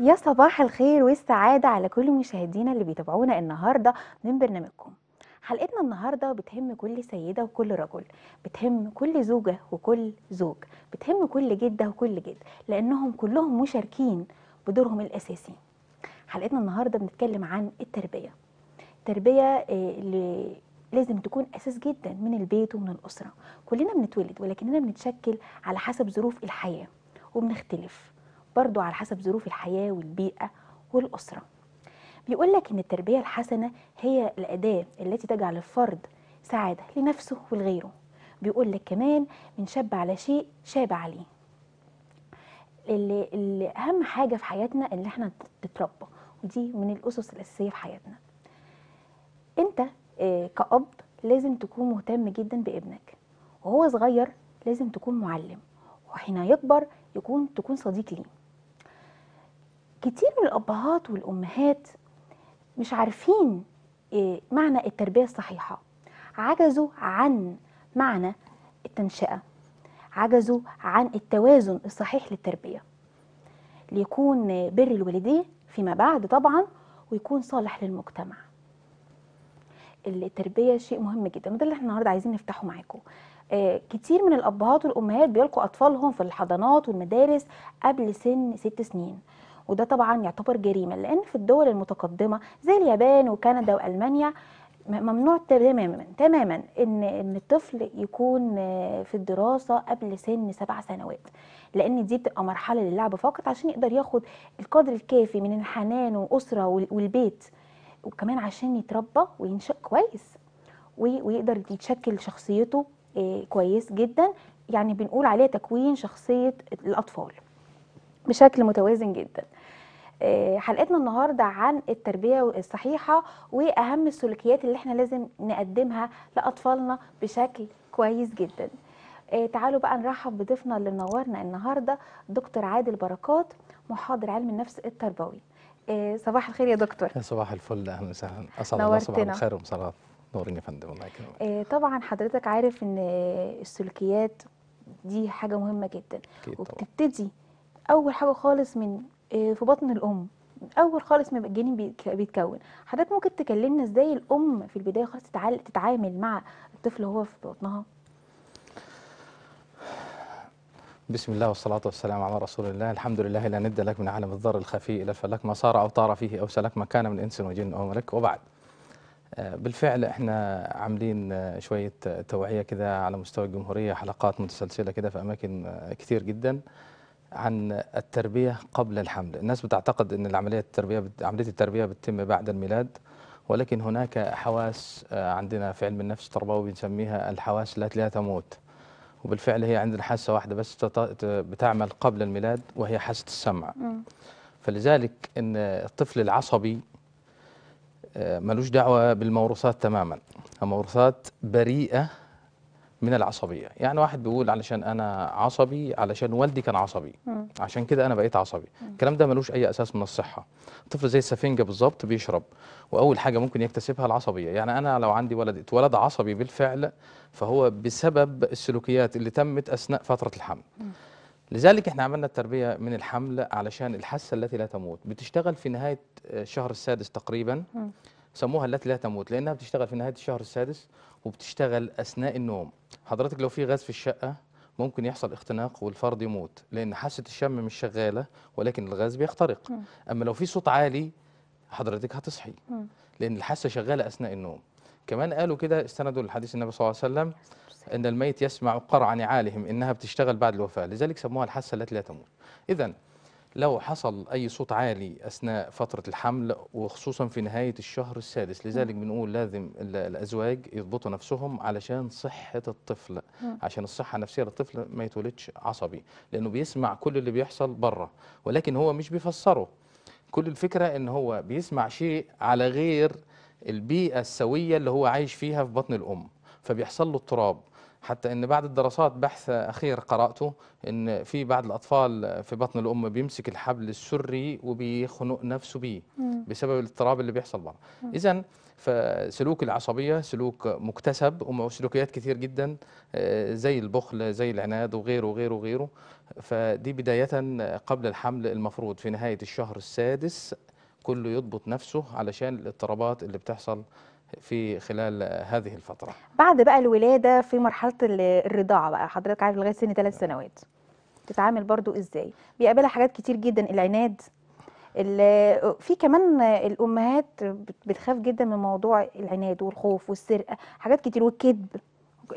يا صباح الخير والسعادة على كل مشاهدينا اللي بيتابعونا النهاردة من برنامجكم حلقتنا النهاردة بتهم كل سيدة وكل رجل بتهم كل زوجة وكل زوج بتهم كل جدة وكل جد لأنهم كلهم مشاركين بدورهم الأساسي حلقتنا النهاردة بنتكلم عن التربية التربية آه، اللي لازم تكون أساس جدا من البيت ومن الأسرة كلنا بنتولد ولكننا بنتشكل على حسب ظروف الحياة وبنختلف برضو على حسب ظروف الحياة والبيئة والأسرة بيقول لك إن التربية الحسنة هي الأداة التي تجعل الفرد سعادة لنفسه ولغيره بيقول لك كمان من شاب على شيء شاب عليه اللي, اللي أهم حاجة في حياتنا إن إحنا نتربى ودي من الأسس الأساسية في حياتنا أنت آه، كأب لازم تكون مهتم جدا بابنك وهو صغير لازم تكون معلم وحين يكبر يكون تكون صديق ليه كتير من الأبهات والأمهات مش عارفين آه، معنى التربية الصحيحة عجزوا عن معنى التنشئة عجزوا عن التوازن الصحيح للتربية ليكون بر الوالدين فيما بعد طبعا ويكون صالح للمجتمع التربية شيء مهم جدا وده اللي احنا النهاردة عايزين نفتحه معاكم آه، كتير من الأبهات والأمهات بيلقوا أطفالهم في الحضانات والمدارس قبل سن ست سنين وده طبعا يعتبر جريمه لان في الدول المتقدمه زي اليابان وكندا والمانيا ممنوع تماما تماما ان ان الطفل يكون في الدراسه قبل سن سبع سنوات لان دي بتبقى مرحله للعب فقط عشان يقدر ياخد القدر الكافي من الحنان واسره والبيت وكمان عشان يتربى وينشأ كويس ويقدر يتشكل شخصيته آه، كويس جدا يعني بنقول عليه تكوين شخصيه الاطفال بشكل متوازن جدا آه، حلقتنا النهارده عن التربيه الصحيحه واهم السلوكيات اللي احنا لازم نقدمها لاطفالنا بشكل كويس جدا آه، تعالوا بقى نرحب بضيفنا اللي منورنا النهارده دكتور عادل بركات محاضر علم النفس التربوي آه، صباح الخير يا دكتور صباح الفل اهلا وسهلا اسعد الله صباح الخير ومسرات نورين يا فندم الله يكرمك طبعا حضرتك عارف ان السلوكيات دي حاجه مهمه جدا وبتبتدي اول حاجه خالص من آه، في بطن الام اول خالص ما الجنين بيتكون حضرتك ممكن تكلمنا ازاي الام في البدايه خالص تتعامل مع الطفل وهو في بطنها بسم الله والصلاة والسلام على رسول الله الحمد لله لا ند لك من عالم الضر الخفي إلى الفلك ما صار أو طار فيه أو سلك ما كان من إنس وجن أو ملك وبعد آه، بالفعل احنا عاملين آه، شوية توعية كده على مستوى الجمهورية حلقات متسلسلة كده في أماكن كثير جدا عن التربية قبل الحمل الناس بتعتقد أن العملية التربية عملية التربية بتتم بعد الميلاد ولكن هناك حواس آه، عندنا في علم النفس التربوي بنسميها الحواس التي لا تموت وبالفعل هي عندنا حاسة واحدة بس بتعمل قبل الميلاد وهي حاسة السمع فلذلك أن الطفل العصبي آه، ملوش دعوة بالموروثات تماما الموروثات بريئة من العصبيه يعني واحد بيقول علشان انا عصبي علشان والدي كان عصبي عشان كده انا بقيت عصبي الكلام ده ملوش اي اساس من الصحه طفل زي السفنجه بالظبط بيشرب واول حاجه ممكن يكتسبها العصبيه يعني انا لو عندي ولد اتولد عصبي بالفعل فهو بسبب السلوكيات اللي تمت اثناء فتره الحمل لذلك احنا عملنا التربيه من الحمل علشان الحاسه التي لا تموت بتشتغل في نهايه الشهر السادس تقريبا سموها التي لا تموت لانها بتشتغل في نهايه الشهر السادس وبتشتغل اثناء النوم حضرتك لو في غاز في الشقه ممكن يحصل اختناق والفرد يموت لان حاسه الشم مش شغاله ولكن الغاز بيخترق اما لو في صوت عالي حضرتك هتصحي لان الحاسه شغاله اثناء النوم كمان قالوا كده استندوا لحديث النبي صلى الله عليه وسلم ان الميت يسمع قرع نعالهم انها بتشتغل بعد الوفاه لذلك سموها الحاسه التي لا تموت اذا لو حصل أي صوت عالي أثناء فترة الحمل وخصوصا في نهاية الشهر السادس لذلك بنقول لازم الأزواج يضبطوا نفسهم علشان صحة الطفل عشان الصحة النفسية للطفل ما يتولدش عصبي لأنه بيسمع كل اللي بيحصل بره ولكن هو مش بيفسره كل الفكرة إن هو بيسمع شيء على غير البيئة السوية اللي هو عايش فيها في بطن الأم فبيحصل له اضطراب حتى ان بعد الدراسات بحث اخير قراته ان في بعض الاطفال في بطن الام بيمسك الحبل السري وبيخنق نفسه بيه بسبب الاضطراب اللي بيحصل بره اذا فسلوك العصبيه سلوك مكتسب وسلوكيات كثير جدا آه، زي البخل زي العناد وغيره وغيره وغيره فدي بدايه قبل الحمل المفروض في نهايه الشهر السادس كله يضبط نفسه علشان الاضطرابات اللي بتحصل في خلال هذه الفترة بعد بقى الولادة في مرحلة الرضاعة بقى حضرتك عارف لغاية سن ثلاث نعم. سنوات تتعامل برضو ازاي بيقابلها حاجات كتير جدا العناد في كمان الامهات بتخاف جدا من موضوع العناد والخوف والسرقه حاجات كتير والكذب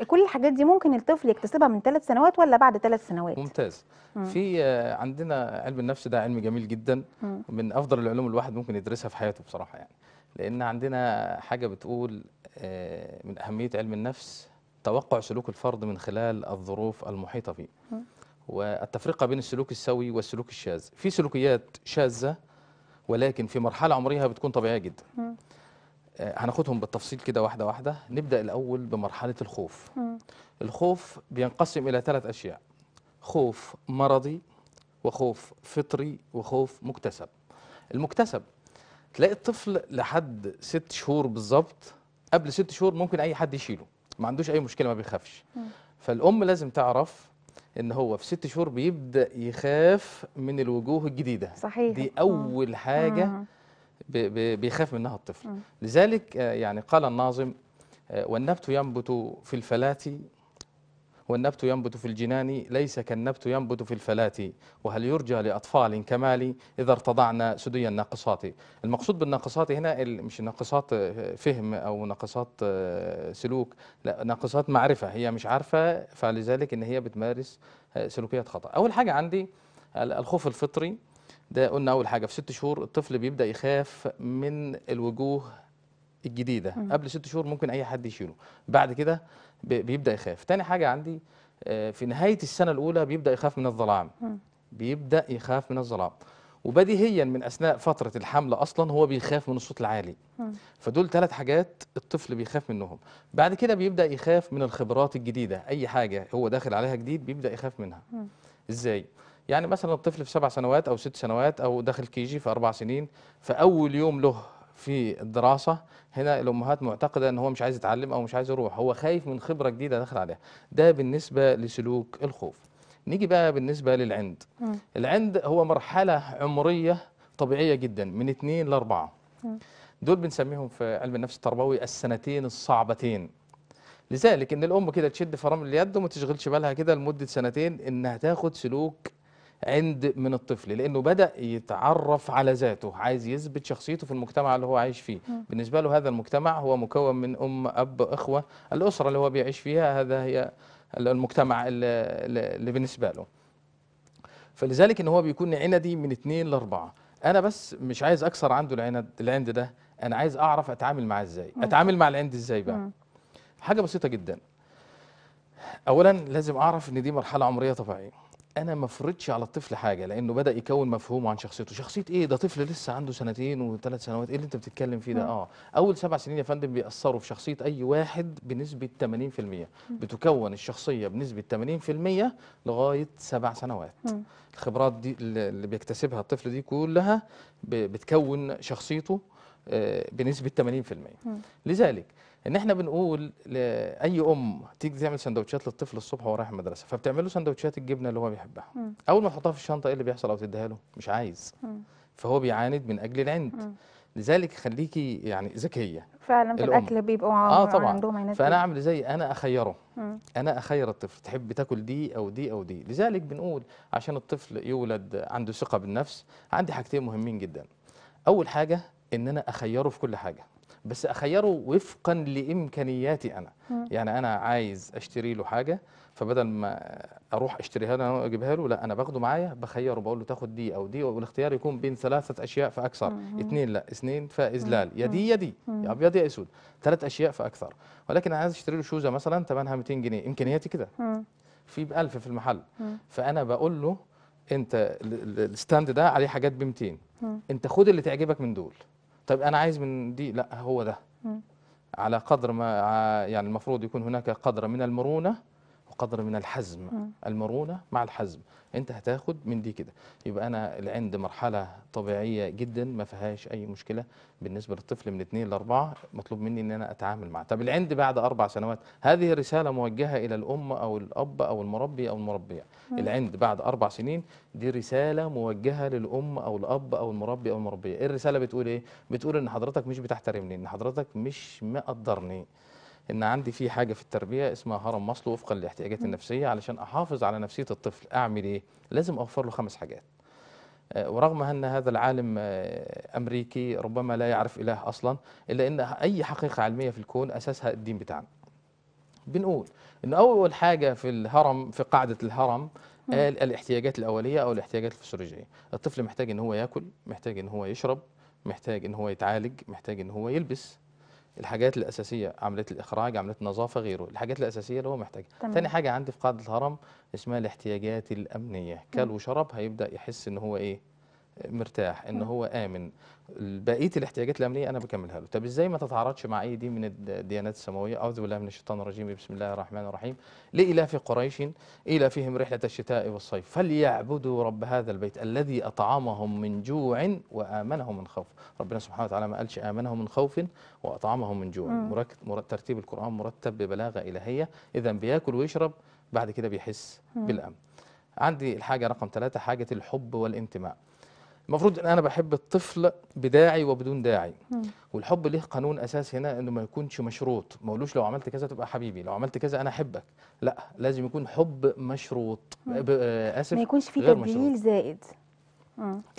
كل الحاجات دي ممكن الطفل يكتسبها من ثلاث سنوات ولا بعد ثلاث سنوات ممتاز مم. في آه، عندنا علم النفس ده علم جميل جدا مم. من افضل العلوم الواحد ممكن يدرسها في حياته بصراحه يعني لأن عندنا حاجة بتقول آه، من أهمية علم النفس توقع سلوك الفرد من خلال الظروف المحيطة فيه والتفرقة بين السلوك السوي والسلوك الشاذ في سلوكيات شاذة ولكن في مرحلة عمرية بتكون طبيعية جدا آه، هناخدهم بالتفصيل كده واحدة واحدة نبدأ الأول بمرحلة الخوف الخوف بينقسم إلى ثلاث أشياء خوف مرضي وخوف فطري وخوف مكتسب المكتسب تلاقي الطفل لحد ست شهور بالظبط قبل ست شهور ممكن اي حد يشيله ما عندوش اي مشكله ما بيخافش فالام لازم تعرف ان هو في ست شهور بيبدا يخاف من الوجوه الجديده صحيح دي اول حاجه مم. بيخاف منها الطفل مم. لذلك آه، يعني قال الناظم آه، والنبت ينبت في الفلاة والنبت ينبت في الجنان ليس كالنبت ينبت في الفلاة وهل يرجى لأطفال كمالي إذا ارتضعنا سدي الناقصات المقصود بالناقصات هنا مش ناقصات آه، فهم أو ناقصات آه، سلوك لا ناقصات معرفة هي مش عارفة فلذلك إن هي بتمارس آه، سلوكيات خطأ أول حاجة عندي الخوف الفطري ده قلنا أول حاجة في ست شهور الطفل بيبدأ يخاف من الوجوه الجديده قبل ست شهور ممكن اي حد يشيله بعد كده بيبدا يخاف تاني حاجه عندي آه، في نهايه السنه الاولى بيبدا يخاف من الظلام بيبدا يخاف من الظلام وبديهيا من اثناء فتره الحمل اصلا هو بيخاف من الصوت العالي فدول ثلاث حاجات الطفل بيخاف منهم بعد كده بيبدا يخاف من الخبرات الجديده اي حاجه هو داخل عليها جديد بيبدا يخاف منها ازاي يعني مثلا الطفل في سبع سنوات او ست سنوات او داخل كيجي في اربع سنين فاول يوم له في الدراسه هنا الامهات معتقده ان هو مش عايز يتعلم او مش عايز يروح هو خايف من خبره جديده داخل عليها ده بالنسبه لسلوك الخوف نيجي بقى بالنسبه للعند م. العند هو مرحله عمريه طبيعيه جدا من 2 ل 4 دول بنسميهم في علم النفس التربوي السنتين الصعبتين لذلك ان الام كده تشد فرامل اليد وما تشغلش بالها كده لمده سنتين انها تاخد سلوك عند من الطفل لانه بدا يتعرف على ذاته عايز يثبت شخصيته في المجتمع اللي هو عايش فيه م. بالنسبه له هذا المجتمع هو مكون من ام اب اخوه الاسره اللي هو بيعيش فيها هذا هي المجتمع اللي, بالنسبه له فلذلك ان هو بيكون عندي من اثنين لاربعه انا بس مش عايز اكسر عنده العند العند ده انا عايز اعرف اتعامل معاه ازاي م. اتعامل مع العند ازاي بقى م. حاجه بسيطه جدا اولا لازم اعرف ان دي مرحله عمريه طبيعيه انا ما افرضش على الطفل حاجه لانه بدا يكون مفهومه عن شخصيته شخصيه ايه ده طفل لسه عنده سنتين وثلاث سنوات ايه اللي انت بتتكلم فيه ده اه اول سبع سنين يا فندم بيأثروا في شخصيه اي واحد بنسبه 80% بتكون الشخصيه بنسبه 80% لغايه سبع سنوات الخبرات دي اللي بيكتسبها الطفل دي كلها بتكون شخصيته آه، بنسبه 80% لذلك ان احنا بنقول لاي ام تيجي تعمل سندوتشات للطفل الصبح وهو رايح المدرسه فبتعمل له سندوتشات الجبنه اللي هو بيحبها مم. اول ما تحطها في الشنطه ايه اللي بيحصل او تديها له مش عايز مم. فهو بيعاند من اجل العند مم. لذلك خليكي يعني ذكيه فعلا في الاكل بيبقوا اه طبعا عندهم فانا اعمل زي انا اخيره مم. انا اخير الطفل تحب تاكل دي او دي او دي لذلك بنقول عشان الطفل يولد عنده ثقه بالنفس عندي حاجتين مهمين جدا اول حاجه ان انا اخيره في كل حاجه بس اخيره وفقا لامكانياتي انا مم. يعني انا عايز اشتري له حاجه فبدل ما اروح اشتريها له واجيبها له لا انا باخده معايا بخيره بقول له تاخد دي او دي والاختيار يكون بين ثلاثه اشياء فاكثر مم. اثنين لا اثنين فاذلال يا دي يا دي يا ابيض يا اسود ثلاث اشياء فاكثر ولكن انا عايز اشتري له شوزه مثلا ثمنها 200 جنيه امكانياتي كده في ب 1000 في المحل مم. فانا بقول له انت الستاند ده عليه حاجات ب 200 انت خد اللي تعجبك من دول طيب انا عايز من دي لا هو ده على قدر ما يعني المفروض يكون هناك قدر من المرونه وقدر من الحزم المرونة مع الحزم انت هتاخد من دي كده يبقى انا العند مرحلة طبيعية جدا ما فيهاش اي مشكلة بالنسبة للطفل من 2 ل 4 مطلوب مني ان انا اتعامل معه طب العند بعد اربع سنوات هذه رسالة موجهة الى الام او الاب او المربي او المربية العند بعد اربع سنين دي رسالة موجهة للام او الاب او المربي او المربية ايه الرسالة بتقول ايه بتقول ان حضرتك مش بتحترمني ان حضرتك مش مقدرني ان عندي في حاجه في التربيه اسمها هرم مصل وفقا للاحتياجات النفسيه علشان احافظ على نفسيه الطفل اعمل ايه لازم اوفر له خمس حاجات آه، ورغم ان هذا العالم آه، امريكي ربما لا يعرف اله اصلا الا ان اي حقيقه علميه في الكون اساسها الدين بتاعنا بنقول ان اول حاجه في الهرم في قاعده الهرم قال الاحتياجات الاوليه او الاحتياجات الفسيولوجيه الطفل محتاج ان هو ياكل محتاج ان هو يشرب محتاج ان هو يتعالج محتاج ان هو يلبس الحاجات الاساسيه عمليه الاخراج عمليه النظافه غيره الحاجات الاساسيه اللي هو محتاجها تاني حاجه عندي في قاعده الهرم اسمها الاحتياجات الامنيه كل وشرب هيبدا يحس ان هو ايه مرتاح ان نعم. هو امن بقيه الاحتياجات الامنيه انا بكملها له طب ازاي ما تتعارضش مع اي دي من الديانات السماويه اعوذ بالله من الشيطان الرجيم بسم الله الرحمن الرحيم لاله قريش إله فيهم رحله الشتاء والصيف فليعبدوا رب هذا البيت الذي اطعمهم من جوع وامنهم من خوف ربنا سبحانه وتعالى ما قالش امنهم من خوف واطعمهم من جوع نعم. ترتيب القران مرتب ببلاغه الهيه اذا بياكل ويشرب بعد كده بيحس نعم. بالامن عندي الحاجه رقم ثلاثة حاجه الحب والانتماء المفروض ان انا بحب الطفل بداعي وبدون داعي م. والحب ليه قانون اساس هنا انه ما يكونش مشروط ما اقولوش لو عملت كذا تبقى حبيبي لو عملت كذا انا احبك لا لازم يكون حب مشروط آه، اسف ما يكونش فيه تدليل زائد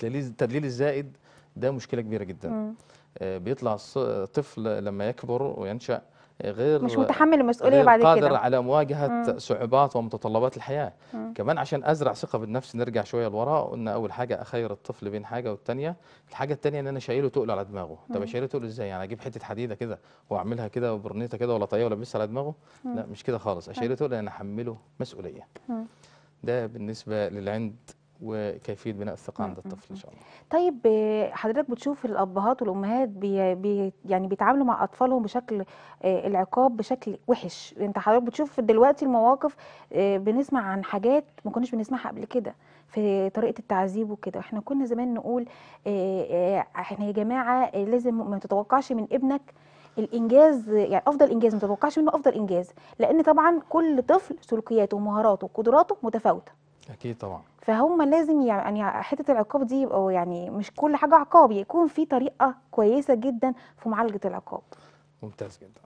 التدليل الزائد ده مشكله كبيره جدا م. آه، بيطلع الطفل لما يكبر وينشا غير مش متحمل المسؤوليه غير بعد كده قادر على مواجهه مم. صعوبات ومتطلبات الحياه مم. كمان عشان ازرع ثقه بالنفس نرجع شويه لورا قلنا اول حاجه اخير الطفل بين حاجه والثانيه الحاجه الثانيه ان انا شايله تقل على دماغه مم. طب شايله تقل ازاي يعني اجيب حته حديده كده واعملها كده وبرنيتها كده ولا طيه بس على دماغه مم. لا مش كده خالص اشيله تقل انا احمله مسؤوليه مم. ده بالنسبه للعند وكيفيه بناء الثقه عند الطفل ان شاء الله. طيب آه، حضرتك بتشوف الابهات والامهات بي يعني بيتعاملوا مع اطفالهم بشكل آه، العقاب بشكل وحش، انت حضرتك بتشوف دلوقتي المواقف آه، بنسمع عن حاجات ما كناش بنسمعها قبل كده في طريقه التعذيب وكده، احنا كنا زمان نقول احنا يا جماعه لازم ما تتوقعش من ابنك الانجاز يعني افضل انجاز ما تتوقعش منه افضل انجاز لان طبعا كل طفل سلوكياته ومهاراته وقدراته متفاوته اكيد طبعا فهم لازم يعني حته العقاب دي يبقوا يعني مش كل حاجه عقاب يكون في طريقه كويسه جدا في معالجه العقاب ممتاز جدا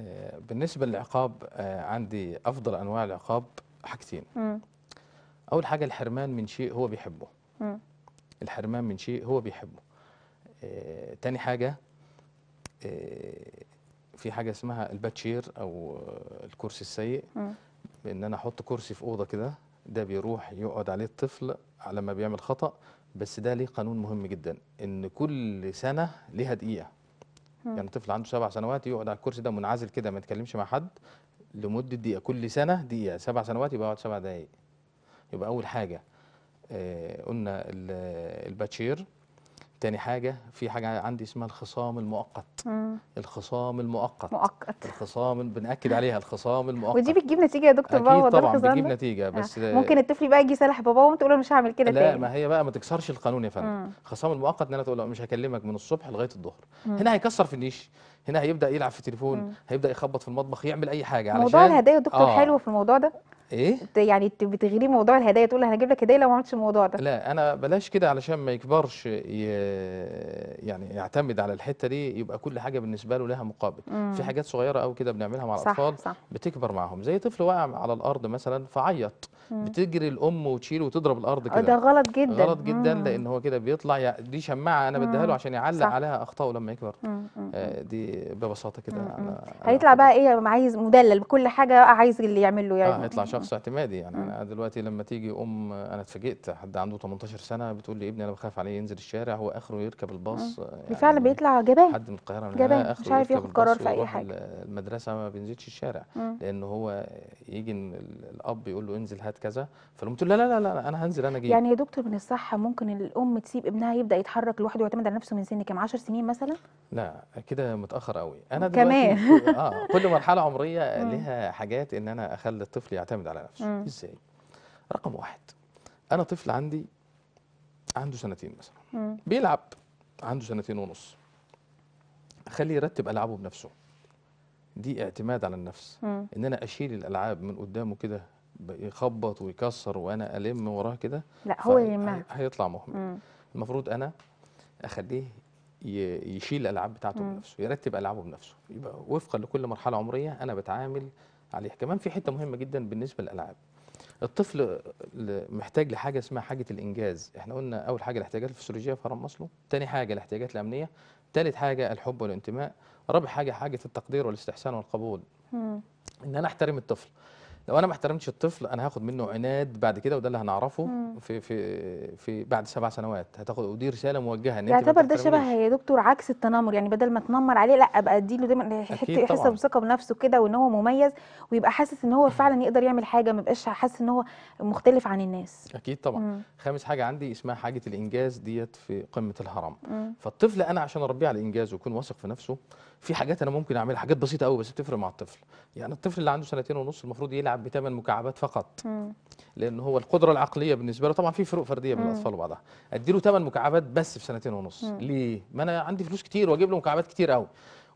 آه، بالنسبه للعقاب آه، عندي افضل انواع العقاب حاجتين اول حاجه الحرمان من شيء هو بيحبه م. الحرمان من شيء هو بيحبه آه، تاني حاجه في حاجه اسمها الباتشير او الكرسي السيء م. بان انا احط كرسي في اوضه كده ده بيروح يقعد عليه الطفل على ما بيعمل خطأ بس ده ليه قانون مهم جدا ان كل سنة ليها دقيقة مم. يعني طفل عنده سبع سنوات يقعد على الكرسي ده منعزل كده ما يتكلمش مع حد لمدة دقيقة كل سنة دقيقة سبع سنوات يبقى يقعد سبع دقايق يبقى أول حاجة آه قلنا الباتشير تاني حاجة في حاجة عندي اسمها الخصام المؤقت مم. الخصام المؤقت مؤقت الخصام بنأكد عليها الخصام المؤقت ودي بتجيب نتيجة يا دكتور بابا أكيد طبعا بتجيب نتيجة آه. بس آه. ممكن الطفل بقى يجي سالح باباه وانت تقول له مش هعمل كده لا تاني. ما هي بقى ما تكسرش القانون يا فندم الخصام المؤقت ان انا تقول له مش هكلمك من الصبح لغاية الظهر هنا هيكسر في النيش هنا هيبدا يلعب في التليفون مم. هيبدا يخبط في المطبخ يعمل اي حاجه علشان موضوع الهدايا دكتور آه. حلو في الموضوع ده ايه يعني بتغيري موضوع الهدايا تقول انا هجيب لك هديه لو ما عملتش الموضوع ده لا انا بلاش كده علشان ما يكبرش ي... يعني يعتمد على الحته دي يبقى كل حاجه بالنسبه له لها مقابل مم. في حاجات صغيره قوي كده بنعملها مع صح الاطفال صح. بتكبر معاهم زي طفل وقع على الارض مثلا فعيط مم. بتجري الام وتشيله وتضرب الارض آه، كده ده غلط جدا غلط جدا مم. لان هو كده بيطلع ي... دي شماعه انا بديها له عشان يعلق صح. عليها اخطائه لما يكبر مم. آه دي ببساطه كده هيطلع بقى ايه عايز مدلل بكل حاجه عايز اللي يعمل له يعني آه هيطلع شخص اعتمادي يعني انا دلوقتي لما تيجي ام انا اتفاجئت حد عنده 18 سنه بتقول لي ابني انا بخاف عليه ينزل الشارع هو اخره يركب الباص يعني فعلا بيطلع جبان حد من القاهره من جبان مش عارف ياخد قرار في اي حاجه المدرسه ما بينزلش الشارع لان هو يجي الاب يقول له انزل هات كذا فالام تقول لا لا لا, لا انا هنزل انا جاي يعني يا دكتور من الصح ممكن الام تسيب ابنها يبدا يتحرك لوحده ويعتمد على نفسه من سن كام 10 سنين مثلا لا كده متاخر قوي انا دلوقتي كمان اه كل مرحله عمريه لها حاجات ان انا اخلي الطفل يعتمد يعتمد على نفسه مم. ازاي رقم واحد انا طفل عندي عنده سنتين مثلا مم. بيلعب عنده سنتين ونص اخليه يرتب العابه بنفسه دي اعتماد على النفس مم. ان انا اشيل الالعاب من قدامه كده يخبط ويكسر وانا الم وراه كده لا هو يلمها هيطلع مهمل المفروض انا اخليه يشيل الالعاب بتاعته مم. بنفسه يرتب العابه بنفسه يبقى وفقا لكل مرحله عمريه انا بتعامل عليها كمان في حته مهمه جدا بالنسبه للالعاب الطفل محتاج لحاجه اسمها حاجه الانجاز احنا قلنا اول حاجه الاحتياجات الفسيولوجيه في هرم ماسلو تاني حاجه الاحتياجات الامنيه تالت حاجه الحب والانتماء رابع حاجه حاجه التقدير والاستحسان والقبول ان انا احترم الطفل لو انا ما احترمتش الطفل انا هاخد منه عناد بعد كده وده اللي هنعرفه مم. في في في بعد سبع سنوات هتاخد ودي رساله موجهه ان يعتبر ده شبه يا دكتور عكس التنمر يعني بدل ما تنمر عليه لا ابقى اديله دايما يحس بثقه بنفسه كده وان هو مميز ويبقى حاسس ان هو فعلا يقدر يعمل حاجه ما يبقاش حاسس ان هو مختلف عن الناس اكيد طبعا مم. خامس حاجه عندي اسمها حاجه الانجاز ديت في قمه الهرم مم. فالطفل انا عشان اربيه على الانجاز ويكون واثق في نفسه في حاجات انا ممكن اعملها حاجات بسيطه قوي بس بتفرق مع الطفل يعني الطفل اللي عنده سنتين ونص المفروض يلعب بثمان مكعبات فقط لان هو القدره العقليه بالنسبه له طبعا في فروق فرديه بين الاطفال وبعضها اديله ثمان مكعبات بس في سنتين ونص ليه ما انا عندي فلوس كتير واجيب له مكعبات كتير قوي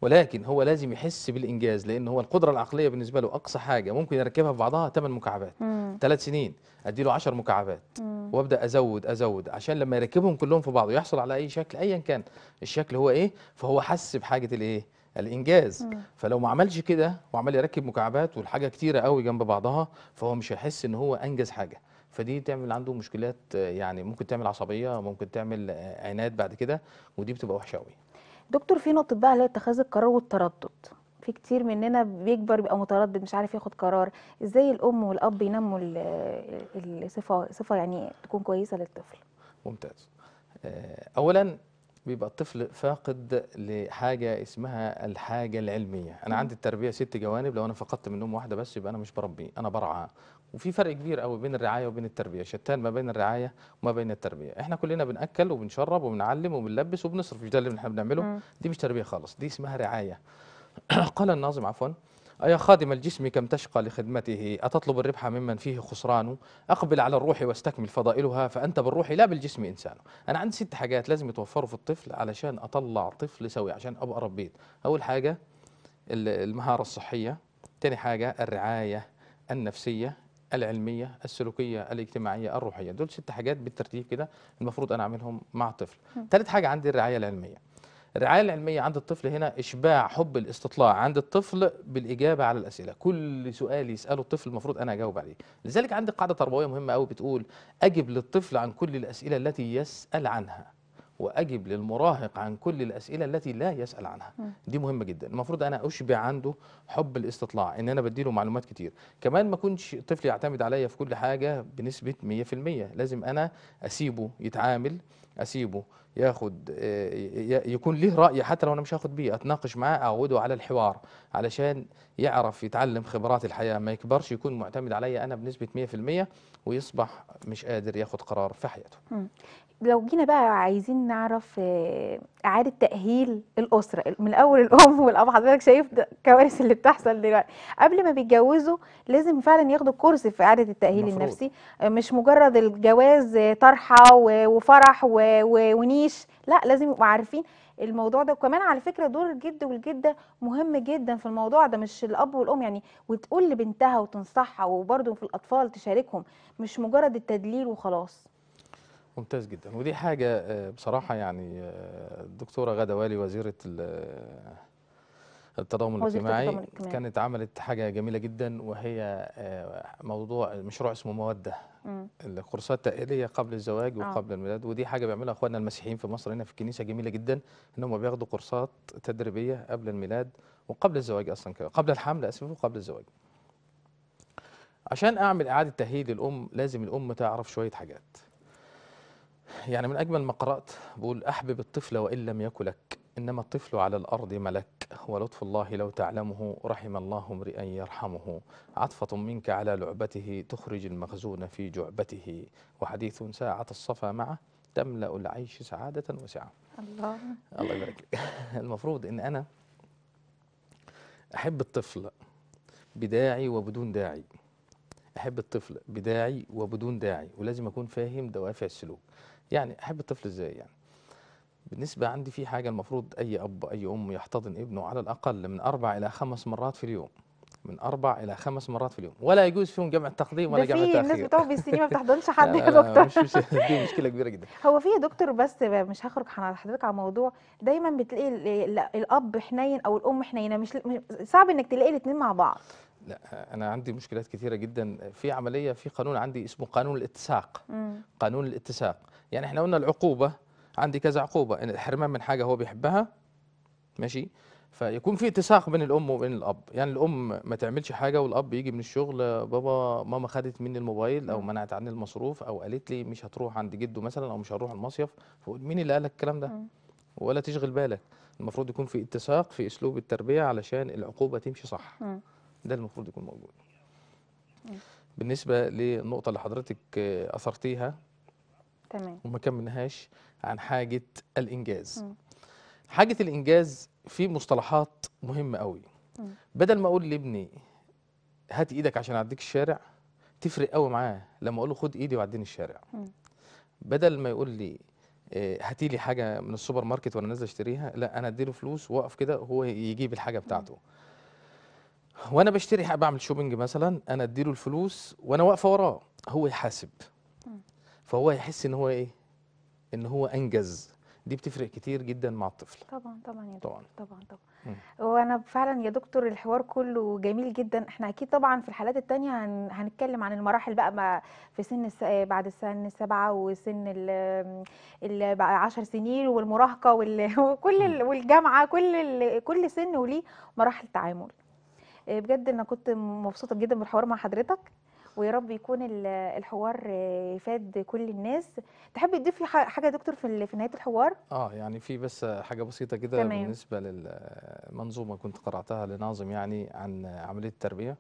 ولكن هو لازم يحس بالانجاز لان هو القدره العقليه بالنسبه له اقصى حاجه ممكن يركبها في بعضها 8 مكعبات ثلاث سنين ادي له 10 مكعبات مم. وابدا ازود ازود عشان لما يركبهم كلهم في بعض يحصل على اي شكل ايا كان الشكل هو ايه فهو حس بحاجه الايه الانجاز مم. فلو ما عملش كده وعمال يركب مكعبات والحاجه كتيره قوي جنب بعضها فهو مش هيحس ان هو انجز حاجه فدي تعمل عنده مشكلات يعني ممكن تعمل عصبيه ممكن تعمل عناد بعد كده ودي بتبقى وحشه قوي دكتور في نقطه بقى اللي هي اتخاذ القرار والتردد في كتير مننا بيكبر بيبقى متردد مش عارف ياخد قرار ازاي الام والاب ينموا الصفه صفه يعني تكون كويسه للطفل ممتاز آه، اولا بيبقى الطفل فاقد لحاجة اسمها الحاجة العلمية أنا عندي التربية ست جوانب لو أنا فقدت منهم واحدة بس يبقى أنا مش بربي أنا برعى وفي فرق كبير قوي بين الرعاية وبين التربية شتان ما بين الرعاية وما بين التربية إحنا كلنا بنأكل وبنشرب وبنعلم وبنلبس وبنصرف مش ده اللي احنا بنعمله دي مش تربية خالص دي اسمها رعاية قال الناظم عفوا أيا خادم الجسم كم تشقى لخدمته أتطلب الربح ممن فيه خسرانه أقبل على الروح واستكمل فضائلها فأنت بالروح لا بالجسم إنسان أنا عندي ست حاجات لازم يتوفروا في الطفل علشان أطلع طفل سوي عشان أبقى ربيت أول حاجة المهارة الصحية تاني حاجة الرعاية النفسية العلمية السلوكية الاجتماعية الروحية دول ست حاجات بالترتيب كده المفروض أنا أعملهم مع طفل ثالث حاجة عندي الرعاية العلمية الرعايه العلميه عند الطفل هنا اشباع حب الاستطلاع عند الطفل بالاجابه على الاسئله كل سؤال يساله الطفل المفروض انا اجاوب عليه لذلك عندي قاعده تربويه مهمه قوي بتقول اجب للطفل عن كل الاسئله التي يسال عنها واجب للمراهق عن كل الاسئله التي لا يسال عنها دي مهمه جدا المفروض انا اشبع عنده حب الاستطلاع ان انا بديله معلومات كتير كمان ما كنتش طفل يعتمد عليا في كل حاجه بنسبه 100% لازم انا اسيبه يتعامل اسيبه ياخد آه، يكون ليه راي حتى لو انا مش هاخد بيه اتناقش معاه اعوده على الحوار علشان يعرف يتعلم خبرات الحياه ما يكبرش يكون معتمد عليا انا بنسبه 100% ويصبح مش قادر ياخد قرار في حياته لو جينا بقى عايزين نعرف آه، اعاده تاهيل الاسره من اول الام والاب حضرتك شايف الكوارث اللي بتحصل دلوقتي قبل ما بيتجوزوا لازم فعلا ياخدوا كورس في اعاده التاهيل مفروض. النفسي آه، مش مجرد الجواز آه، طرحه وفرح ونيش لا لازم يبقوا عارفين الموضوع ده وكمان على فكره دور الجد والجده مهم جدا في الموضوع ده مش الاب والام يعني وتقول لبنتها وتنصحها وبرده في الاطفال تشاركهم مش مجرد التدليل وخلاص ممتاز جدا ودي حاجة آه، بصراحة يعني آه، الدكتورة غادة والي وزيرة آه، التضامن الاجتماعي كانت عملت حاجة جميلة جدا وهي موضوع مشروع اسمه مودة الكورسات التأهيلية قبل الزواج وقبل آه. الميلاد ودي حاجة بيعملها اخواننا المسيحيين في مصر هنا في الكنيسة جميلة جدا ان هم بياخدوا كورسات تدريبية قبل الميلاد وقبل الزواج اصلا كده قبل الحمل اسف وقبل الزواج عشان اعمل اعاده تاهيل للام لازم الام تعرف شويه حاجات يعني من أجمل ما قرأت بقول أحبب الطفل وإن لم لك إنما الطفل على الأرض ملك ولطف الله لو تعلمه رحم الله امرئا يرحمه عطفة منك على لعبته تخرج المخزون في جعبته وحديث ساعة الصفا معه تملأ العيش سعادة وسعة الله الله يبارك المفروض إن أنا أحب الطفل بداعي وبدون داعي أحب الطفل بداعي وبدون داعي ولازم أكون فاهم دوافع السلوك يعني احب الطفل ازاي يعني بالنسبة عندي في حاجة المفروض أي أب أي أم يحتضن ابنه على الأقل من أربع إلى خمس مرات في اليوم من أربع إلى خمس مرات في اليوم ولا يجوز فيهم جمع التقديم ولا جمع التأخير الناس بتوع بالسنين ما بتحضنش حد يا دكتور مش مش دي مشكلة كبيرة جدا هو في يا دكتور بس مش هخرج عن حضرتك على موضوع دايما بتلاقي الأب حنين أو الأم حنينة مش صعب إنك تلاقي الاثنين مع بعض لا انا عندي مشكلات كثيره جدا في عمليه في قانون عندي اسمه قانون الاتساق مم. قانون الاتساق يعني احنا قلنا العقوبه عندي كذا عقوبه ان الحرمان من حاجه هو بيحبها ماشي فيكون في اتساق بين الام وبين الاب يعني الام ما تعملش حاجه والاب يجي من الشغل بابا ماما خدت مني الموبايل او منعت عني المصروف او قالت لي مش هتروح عند جده مثلا او مش هروح المصيف فقول مين اللي قال لك الكلام ده ولا تشغل بالك المفروض يكون في اتساق في اسلوب التربيه علشان العقوبه تمشي صح ده المفروض يكون موجود بالنسبه للنقطه اللي حضرتك آه، اثرتيها تمام وما كملناهاش عن حاجه الانجاز حاجه الانجاز في مصطلحات مهمه قوي بدل ما اقول لابني هات ايدك عشان اعديك الشارع تفرق قوي معاه لما اقول له خد ايدي وعديني الشارع بدل ما يقول لي آه، هاتي لي حاجه من السوبر ماركت وانا نازل اشتريها لا انا اديله فلوس واقف كده هو يجيب الحاجه بتاعته وانا بشتري بعمل شوبينج مثلا انا اديله الفلوس وانا واقفه وراه هو يحاسب فهو يحس ان هو ايه ان هو انجز دي بتفرق كتير جدا مع الطفل طبعا طبعا يا دكتور طبعا طبعا, طبعا. وانا فعلا يا دكتور الحوار كله جميل جدا احنا اكيد طبعا في الحالات التانية هن... هنتكلم عن المراحل بقى ما في سن الس... بعد سن السبعة وسن ال, ال... 10 سنين والمراهقة وال... وكل ال... والجامعة كل ال... كل سن وليه مراحل تعامل آه، بجد انا كنت مبسوطه جدا بالحوار مع حضرتك ويا رب يكون الحوار آه، فاد كل الناس تحب تضيف لي حاجه يا دكتور في في نهايه الحوار اه يعني في بس حاجه بسيطه كده بالنسبه للمنظومه كنت قراتها لناظم يعني عن عمليه التربيه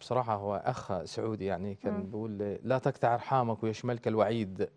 بصراحه هو اخ سعودي يعني كان بيقول لا تقطع ارحامك ويشملك الوعيد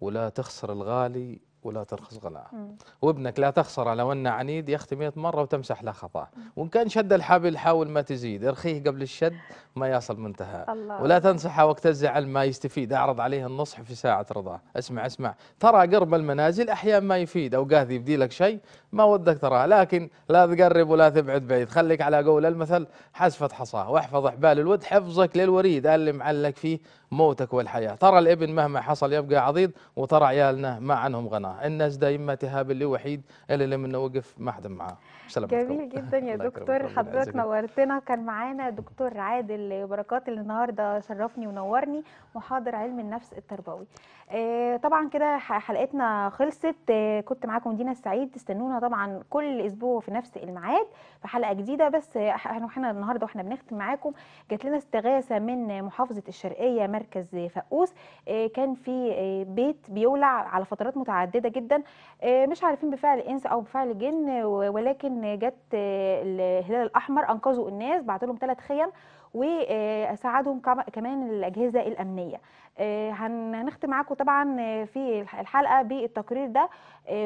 ولا تخسر الغالي ولا ترخص غناءه وابنك لا تخسره لو أنه عنيد يختي 100 مرة وتمسح له خطاه وإن كان شد الحبل حاول ما تزيد ارخيه قبل الشد ما يصل منتهى الله ولا تنصحه وقت الزعل ما يستفيد أعرض عليه النصح في ساعة رضاه اسمع اسمع ترى قرب المنازل احيانا ما يفيد أوقات يبدي لك شيء ما ودك تراه لكن لا تقرب ولا تبعد بعيد خليك على قول المثل حسفة حصاه واحفظ حبال الود حفظك للوريد اللي معلق فيه موتك والحياة ترى الابن مهما حصل يبقى عضيد وترى عيالنا ما عنهم غنى الناس دايما تهاب اللي وحيد اللي لما نوقف ما حدا معاه جميل جدا يا دكتور حضرتك نورتنا كان معانا دكتور عادل بركات اللي النهارده شرفني ونورني محاضر علم النفس التربوي آه، طبعا كده حلقتنا خلصت آه، كنت معاكم دينا السعيد تستنونا طبعا كل اسبوع في نفس الميعاد في حلقه جديده بس آه، احنا النهارده واحنا بنختم معاكم جات لنا استغاثه من محافظه الشرقيه مركز فقوس كان في بيت بيولع على فترات متعدده جدا مش عارفين بفعل انس او بفعل جن ولكن ان جت آه، الهلال الاحمر انقذوا الناس بعتوا لهم ثلاث خيم وساعدهم آه، كمان الاجهزه الامنيه آه، هنختم معاكم طبعا في الحلقه بالتقرير ده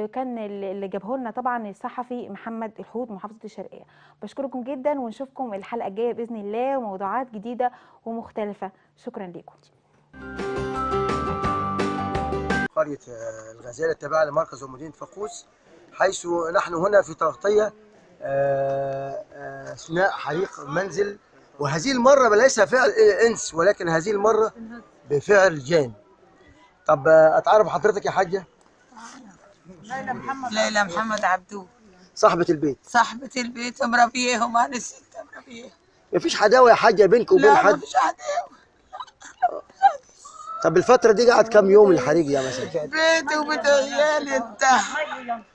كان اللي جابه لنا طبعا الصحفي محمد الحوت محافظه الشرقيه بشكركم جدا ونشوفكم الحلقه الجايه باذن الله وموضوعات جديده ومختلفه شكرا لكم قريه الغزاله التابعه لمركز ومدينه فاقوس حيث نحن هنا في تغطية آه، آه، أثناء حريق منزل وهذه المرة ليس فعل إنس ولكن هذه المرة بفعل جان طب آه، أتعرف حضرتك يا حاجة؟ ليلى محمد ليلى محمد عبدو صاحبة البيت صاحبة البيت ومربيهم أنا ست مربيهم مفيش حداوة يا حاجة بينك وبين حد لا مفيش حداوة طب الفترة دي قعد كم يوم الحريق يا مثلا؟ بيتي وبيت عيالي التحت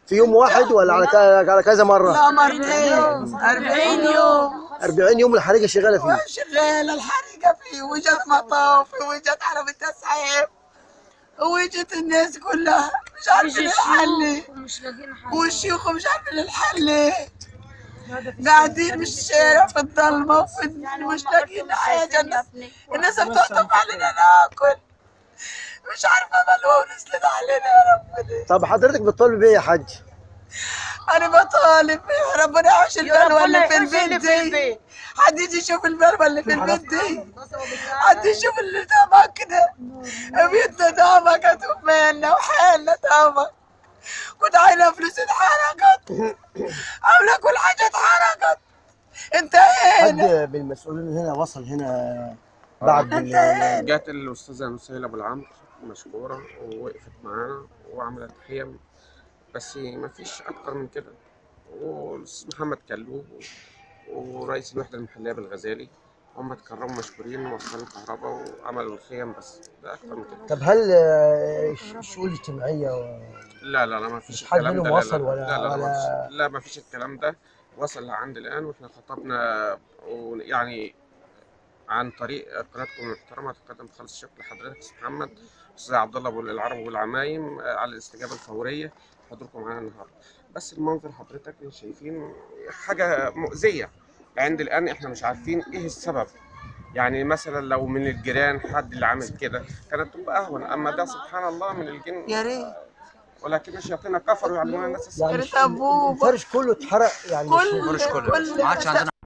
في يوم واحد ولا على على كذا مرة؟ لا مرتين 40 يوم 40 يوم الحريقة شغالة فيه شغالة الحريقة فيه وجت مطاف وجت عربة تسعيب وجت الناس كلها مش عارفين الحل والشيوخ مش عارفين الحل قاعدين في الشارع في الضلمه ومش لاقيين حاجه الناس الناس بتقطف علينا ناكل مش عارفه بلوه نزلت علينا يا ربنا طب حضرتك بتطالب ايه يا حاج؟ انا بطالب يا ربنا يحوش البلوه اللي في البيت دي حد يجي يشوف البلوه اللي في البيت دي حد يشوف اللي طعمك كده بيتنا طعمك ومالنا وحالنا طعمك كنت عايله فلوس اتحركت عامله كل حاجه اتحركت انت هنا حد بالمسؤولين هنا وصل هنا بعد جت الاستاذه نسيله ابو العمر مشكورة ووقفت معانا وعملت حيم بس مفيش أكتر من كده ومحمد كلوب ورئيس الوحدة المحلية بالغزالي هم اتكرموا مشكورين ووصلوا الكهرباء وعملوا الخيم بس ده اكتر من كده طب هل الشؤون الاجتماعيه و... لا لا لا ما فيش حد منهم وصل ولا لا لا, ولا... لا ما فيش الكلام ده وصل لعند الان واحنا خطبنا يعني عن طريق قناتكم المحترمه تقدم خالص الشكر لحضرتك استاذ محمد الاستاذ عبد الله ابو العرب والعمايم آه، على الاستجابه الفوريه حضركم معانا النهارده بس المنظر حضرتك شايفين حاجه مؤذيه عند الان احنا مش عارفين ايه السبب يعني مثلا لو من الجيران حد اللي عامل كده كانت تبقى اهون اما ده سبحان الله من الجن يا ريت ولكن الشياطين كفروا يعلمون الناس ريت يعني الفرش كله اتحرق يعني كل الفرش كله ما عادش عندنا